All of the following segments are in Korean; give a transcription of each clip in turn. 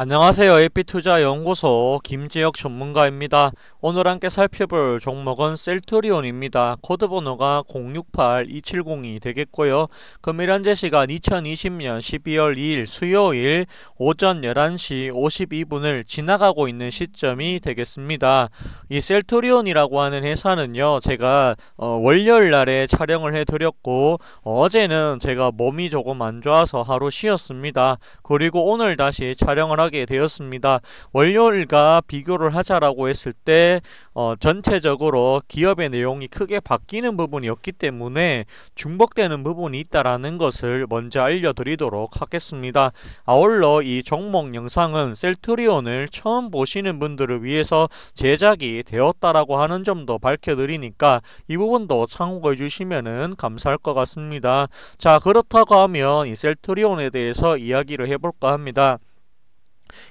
안녕하세요. AP투자연구소 김재혁 전문가입니다. 오늘 함께 살펴볼 종목은 셀트리온입니다. 코드번호가 068270이 되겠고요. 금일 현제 시간 2020년 12월 2일 수요일 오전 11시 52분을 지나가고 있는 시점이 되겠습니다. 이 셀트리온이라고 하는 회사는요. 제가 어, 월요일 날에 촬영을 해드렸고 어제는 제가 몸이 조금 안 좋아서 하루 쉬었습니다. 그리고 오늘 다시 촬영을 하게 하게 되었습니다. 월요일과 비교를 하자라고 했을 때 어, 전체적으로 기업의 내용이 크게 바뀌는 부분이 없기 때문에 중복되는 부분이 있다라는 것을 먼저 알려드리도록 하겠습니다. 아울러 이 종목 영상은 셀트리온을 처음 보시는 분들을 위해서 제작이 되었다라고 하는 점도 밝혀드리니까 이 부분도 참고해 주시면 감사할 것 같습니다. 자 그렇다고 하면 이 셀트리온에 대해서 이야기를 해볼까 합니다.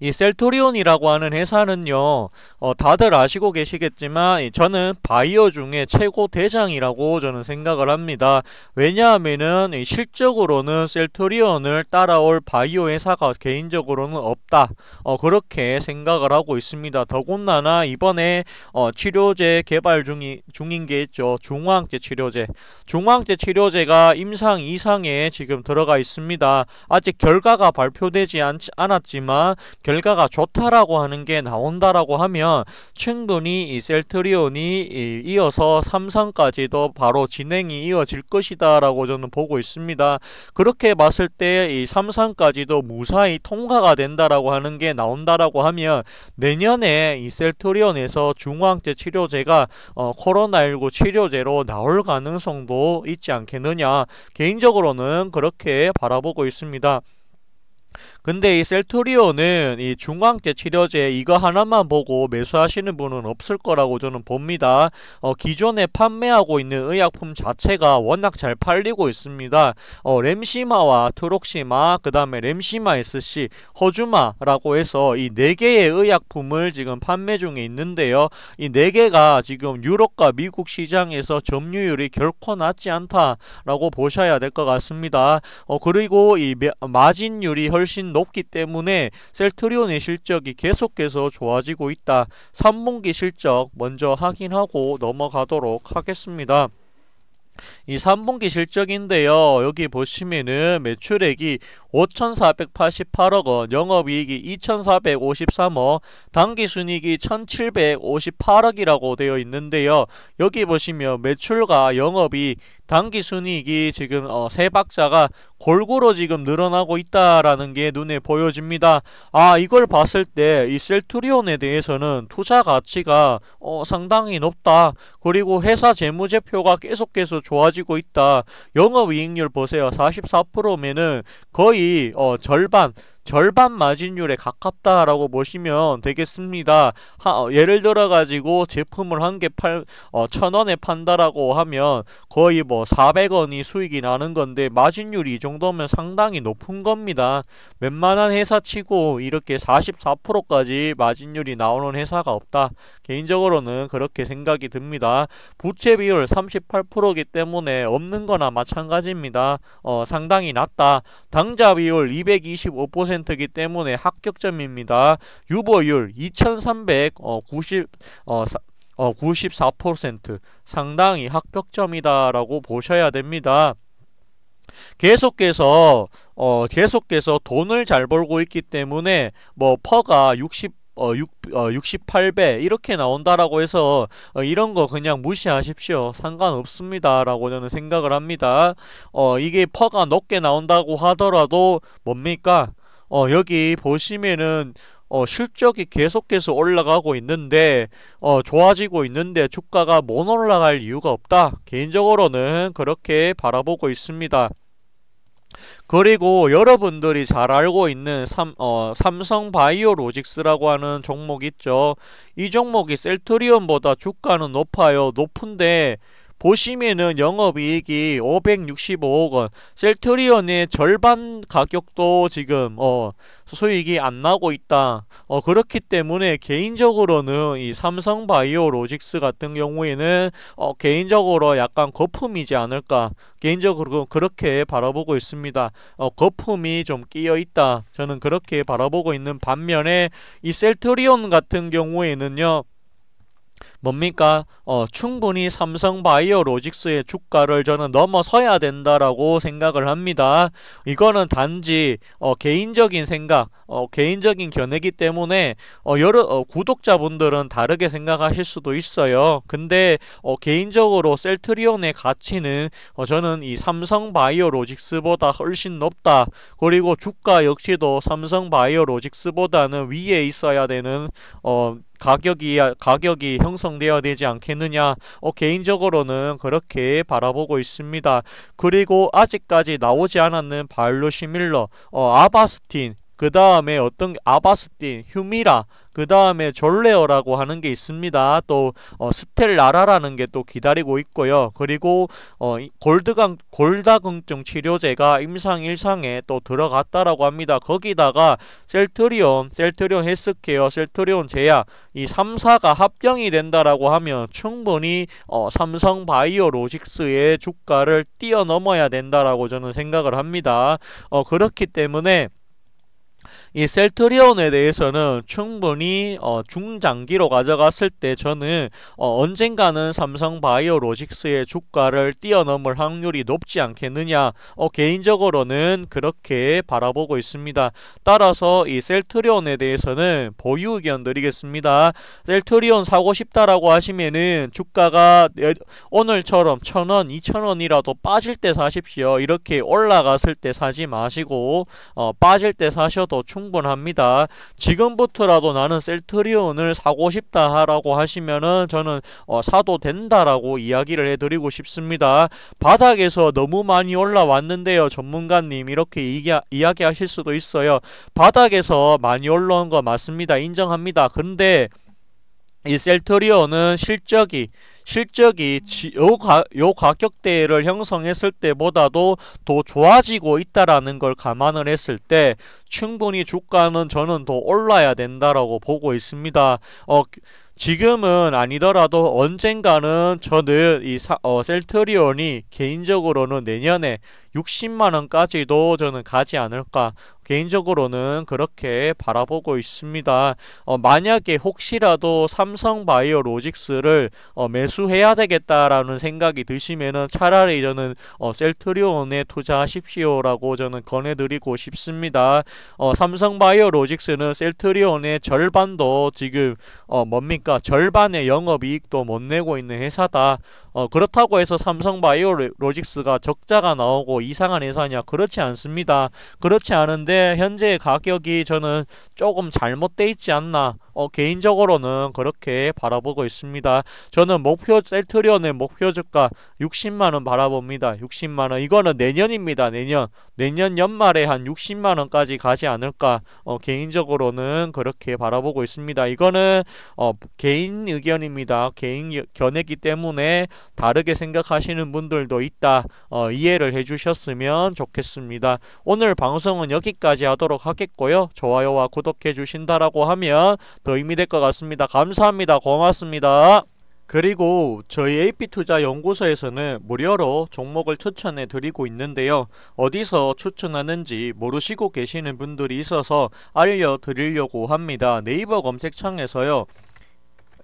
이 셀토리온이라고 하는 회사는요 어, 다들 아시고 계시겠지만 저는 바이어 중에 최고 대장이라고 저는 생각을 합니다 왜냐하면 실적으로는 셀토리온을 따라올 바이오 회사가 개인적으로는 없다 어, 그렇게 생각을 하고 있습니다 더군다나 이번에 어, 치료제 개발 중이, 중인 게 있죠 중화항 치료제 중화항 치료제가 임상 이상에 지금 들어가 있습니다 아직 결과가 발표되지 않, 않았지만 결과가 좋다라고 하는 게 나온다라고 하면 충분히 이 셀트리온이 이어서 삼성까지도 바로 진행이 이어질 것이다라고 저는 보고 있습니다. 그렇게 봤을 때 이 삼성까지도 무사히 통과가 된다라고 하는 게 나온다라고 하면 내년에 이 셀트리온에서 중화항체 치료제가 어, 코로나19 치료제로 나올 가능성도 있지 않겠느냐 개인적으로는 그렇게 바라보고 있습니다. 근데 이셀토리오는이 중앙제 치료제 이거 하나만 보고 매수하시는 분은 없을 거라고 저는 봅니다. 어, 기존에 판매하고 있는 의약품 자체가 워낙 잘 팔리고 있습니다. 어, 램시마와 트록시마, 그 다음에 램시마 SC, 허주마라고 해서 이 네 개의 의약품을 지금 판매 중에 있는데요. 이 네 개가 지금 유럽과 미국 시장에서 점유율이 결코 낮지 않다라고 보셔야 될 것 같습니다. 어, 그리고 이 마진율이 훨씬 높기 때문에 셀트리온의 실적이 계속해서 좋아지고 있다. 3분기 실적 먼저 확인하고 넘어가도록 하겠습니다. 이 3분기 실적인데요. 여기 보시면은 매출액이 5,488억 원, 영업이익이 2,453억, 당기순이익이 1,758억이라고 되어 있는데요. 여기 보시면 매출과 영업이 당기순이익이 지금 어, 세 박자가 골고루 지금 늘어나고 있다라는 게 눈에 보여집니다. 아 이걸 봤을 때 이 셀트리온에 대해서는 투자 가치가 어, 상당히 높다. 그리고 회사 재무제표가 계속 해서 좋아지고 있다. 영업이익률 보세요. 44%면은 거의 어, 절반 절반 마진율에 가깝다라고 보시면 되겠습니다. 하, 어, 예를 들어 가지고 제품을 한 개 팔, 어, 천 원에 판다라고 하면 거의 뭐 400원이 수익이 나는 건데 마진율이 이 정도면 상당히 높은 겁니다. 웬만한 회사 치고 이렇게 44%까지 마진율이 나오는 회사가 없다. 개인적으로는 그렇게 생각이 듭니다. 부채 비율 38%이기 때문에 없는 거나 마찬가지입니다. 어, 상당히 낮다. 당자 비율 225% 100%이기 때문에 합격점입니다. 유보율 2390 어, 어, 94% 어, 상당히 합격점이다라고 보셔야 됩니다. 계속해서 어, 계속해서 돈을 잘 벌고 있기 때문에 뭐 퍼가 60 어, 6, 어, 68배 이렇게 나온다라고 해서 어, 이런 거 그냥 무시하십시오. 상관없습니다. 라고 저는 생각을 합니다. 어, 이게 퍼가 높게 나온다고 하더라도 뭡니까? 어, 여기 보시면은 어, 실적이 계속해서 올라가고 있는데 어, 좋아지고 있는데 주가가 못 올라갈 이유가 없다. 개인적으로는 그렇게 바라보고 있습니다. 그리고 여러분들이 잘 알고 있는 삼, 어, 삼성 바이오로직스라고 하는 종목 있죠. 이 종목이 셀트리온보다 주가는 높아요. 높은데 보시면은 영업이익이 565억 원 셀트리온의 절반 가격도 지금 어 수익이 안 나고 있다 어 그렇기 때문에 개인적으로는 이 삼성바이오로직스 같은 경우에는 어 개인적으로 약간 거품이지 않을까 개인적으로 그렇게 바라보고 있습니다 어 거품이 좀 끼어 있다 저는 그렇게 바라보고 있는 반면에 이 셀트리온 같은 경우에는요 뭡니까? 어, 충분히 삼성바이오로직스의 주가를 저는 넘어서야 된다라고 생각을 합니다. 이거는 단지 어, 개인적인 생각, 어, 개인적인 견해기 이 때문에 어, 여러 어, 구독자분들은 다르게 생각하실 수도 있어요. 근데 어, 개인적으로 셀트리온의 가치는 어, 저는 이 삼성바이오로직스보다 훨씬 높다. 그리고 주가 역시도 삼성바이오로직스보다는 위에 있어야 되는 어, 가격이 가격이 형성 형성되어야 되지 않겠느냐 어, 개인적으로는 그렇게 바라보고 있습니다. 그리고 아직까지 나오지 않았는 바일로 시밀러, 어, 아바스틴, 그 다음에 어떤 아바스틴, 휴미라, 그 다음에 졸레어라고 하는 게 있습니다. 또 어, 스텔라라라는 게 또 기다리고 있고요. 그리고 어, 골드강 골다공증 치료제가 임상 일상에또 들어갔다라고 합니다. 거기다가 셀트리온, 셀트리온 헬스케어, 셀트리온 제약 이 3사가 합병이 된다라고 하면 충분히 어, 삼성 바이오로직스의 주가를 뛰어넘어야 된다라고 저는 생각을 합니다. 어, 그렇기 때문에 이 셀트리온에 대해서는 충분히 어, 중장기로 가져갔을 때 저는 어, 언젠가는 삼성 바이오로직스의 주가를 뛰어넘을 확률이 높지 않겠느냐 어, 개인적으로는 그렇게 바라보고 있습니다. 따라서 이 셀트리온에 대해서는 보유 의견 드리겠습니다. 셀트리온 사고 싶다라고 하시면은 주가가 오늘처럼 천원, 이천원이라도 빠질 때 사십시오. 이렇게 올라갔을 때 사지 마시고 어, 빠질 때 사셔도 않아도 충분합니다. 지금부터라도 나는 셀트리온을 사고 싶다 하라고 하시면은 저는 어, 사도 된다라고 이야기를 해드리고 싶습니다. 바닥에서 너무 많이 올라왔는데요. 전문가님 이렇게 이기, 이야기하실 수도 있어요. 바닥에서 많이 올라온 거 맞습니다. 인정합니다. 근데 이셀트리온은 실적이 실적이 요, 가, 요 가격대를 형성했을 때보다도 더 좋아지고 있다라는 걸 감안을 했을 때 충분히 주가는 저는 더 올라야 된다라고 보고 있습니다. 어, 지금은 아니더라도 언젠가는 저는 이 사, 어, 셀트리온이 개인적으로는 내년에 60만원까지도 저는 가지 않을까 개인적으로는 그렇게 바라보고 있습니다. 어, 만약에 혹시라도 삼성바이오 로직스를 어, 매수해야 되겠다라는 생각이 드시면 차라리 저는 어, 셀트리온에 투자하십시오라고 저는 권해드리고 싶습니다. 어, 삼성바이오 로직스는 셀트리온의 절반도 지금 어, 뭡니까 절반의 영업이익도 못 내고 있는 회사다. 어, 그렇다고 해서 삼성바이오 로직스가 적자가 나오고 이상한 예산이야 그렇지 않습니다 그렇지 않은데 현재 가격이 저는 조금 잘못돼 있지 않나 어, 개인적으로는 그렇게 바라보고 있습니다. 저는 목표 셀트리온의 목표 주가 60만 원 바라봅니다. 60만 원 이거는 내년입니다. 내년 내년 연말에 한 60만 원까지 가지 않을까 어, 개인적으로는 그렇게 바라보고 있습니다. 이거는 어, 개인 의견입니다. 개인 견해기 때문에 다르게 생각하시는 분들도 있다 어, 이해를 해주셔서 보셨으면 좋겠습니다. 오늘 방송은 여기까지 하도록 하겠고요. 좋아요와 구독해 주신다라고 하면 더 의미 될것 같습니다. 감사합니다. 고맙습니다. 그리고 저희 AP투자연구소에서는 무료로 종목을 추천해 드리고 있는데요. 어디서 추천하는지 모르시고 계시는 분들이 있어서 알려드리려고 합니다. 네이버 검색창에서요.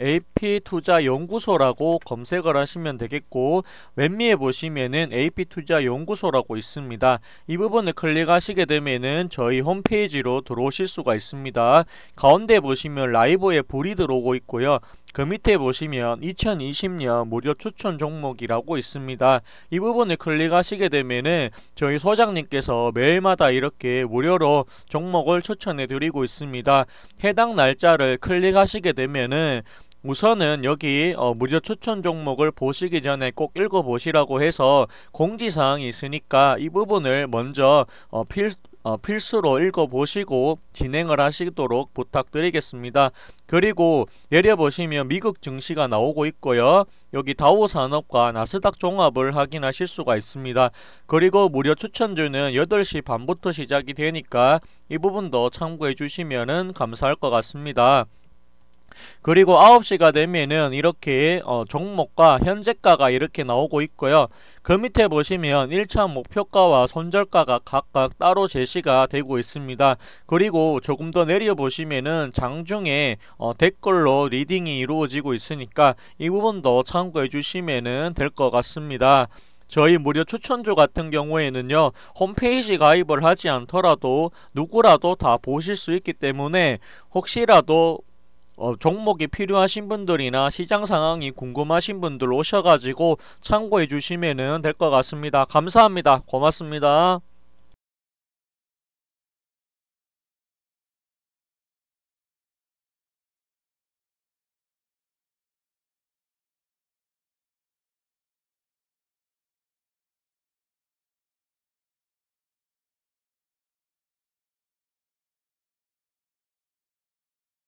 AP투자연구소라고 검색을 하시면 되겠고 왼미에 보시면은 AP투자연구소라고 있습니다. 이 부분을 클릭하시게 되면은 저희 홈페이지로 들어오실 수가 있습니다. 가운데 보시면 라이브에 불이 들어오고 있고요. 그 밑에 보시면 2020년 무료 추천 종목이라고 있습니다. 이 부분을 클릭하시게 되면은 저희 소장님께서 매일마다 이렇게 무료로 종목을 추천해 드리고 있습니다. 해당 날짜를 클릭하시게 되면은 우선은 여기 어, 무료 추천 종목을 보시기 전에 꼭 읽어보시라고 해서 공지사항이 있으니까 이 부분을 먼저 어, 필, 어, 필수로 읽어보시고 진행을 하시도록 부탁드리겠습니다. 그리고 내려보시면 미국 증시가 나오고 있고요. 여기 다우 산업과 나스닥 종합을 확인하실 수가 있습니다. 그리고 무료 추천주는 8시 반부터 시작이 되니까 이 부분도 참고해 주시면 감사할 것 같습니다. 그리고 9시가 되면은 이렇게 어, 종목과 현재가가 이렇게 나오고 있고요. 그 밑에 보시면 1차 목표가와 손절가가 각각 따로 제시가 되고 있습니다. 그리고 조금 더 내려 보시면은 장중에 어, 댓글로 리딩이 이루어지고 있으니까 이 부분도 참고해 주시면될 것 같습니다. 저희 무료 추천주 같은 경우에는요 홈페이지 가입을 하지 않더라도 누구라도 다 보실 수 있기 때문에 혹시라도 어, 종목이 필요하신 분들이나 시장 상황이 궁금하신 분들 오셔가지고 참고해 주시면 될 것 같습니다. 감사합니다. 고맙습니다.